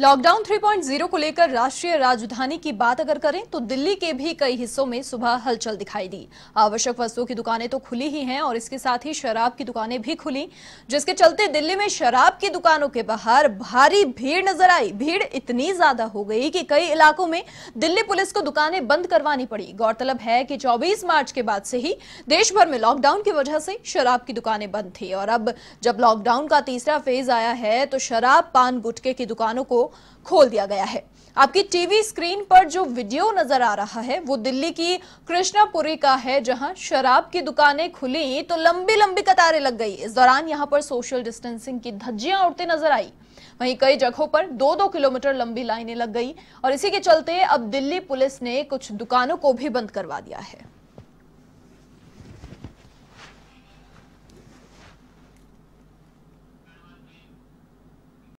lockdown 3.0 को लेकर राष्ट्रीय राजधानी की बात अगर करें तो दिल्ली के भी कई हिस्सों में सुबह हलचल दिखाई दी आवश्यक वस्तुओं की दुकानें तो खुली ही हैं और इसके साथ ही शराब की दुकानें भी खुली जिसके चलते दिल्ली में शराब की दुकानों के बाहर भारी भीड़ नजर आई भीड़ इतनी ज्यादा हो गई कि कई इलाकों में दिल्ली पुलिस को दुकानें बंद करवानी पड़ी गौरतलब है कि चौबीस मार्च के बाद से ही देश भर में लॉकडाउन की वजह से शराब की दुकानें बंद थी और अब जब लॉकडाउन का तीसरा फेज आया है तो शराब पान गुटके की दुकानों को खोल दिया गया है आपकी टीवी स्क्रीन पर जो वीडियो नजर आ रहा है वो दिल्ली की कृष्णापुरी का है जहां शराब की दुकानें खुली तो लंबी लंबी कतारें लग गई इस दौरान यहां पर सोशल डिस्टेंसिंग की धज्जियां उड़ती नजर आई वहीं कई जगहों पर दो दो किलोमीटर लंबी लाइनें लग गई और इसी के चलते अब दिल्ली पुलिस ने कुछ दुकानों को भी बंद करवा दिया है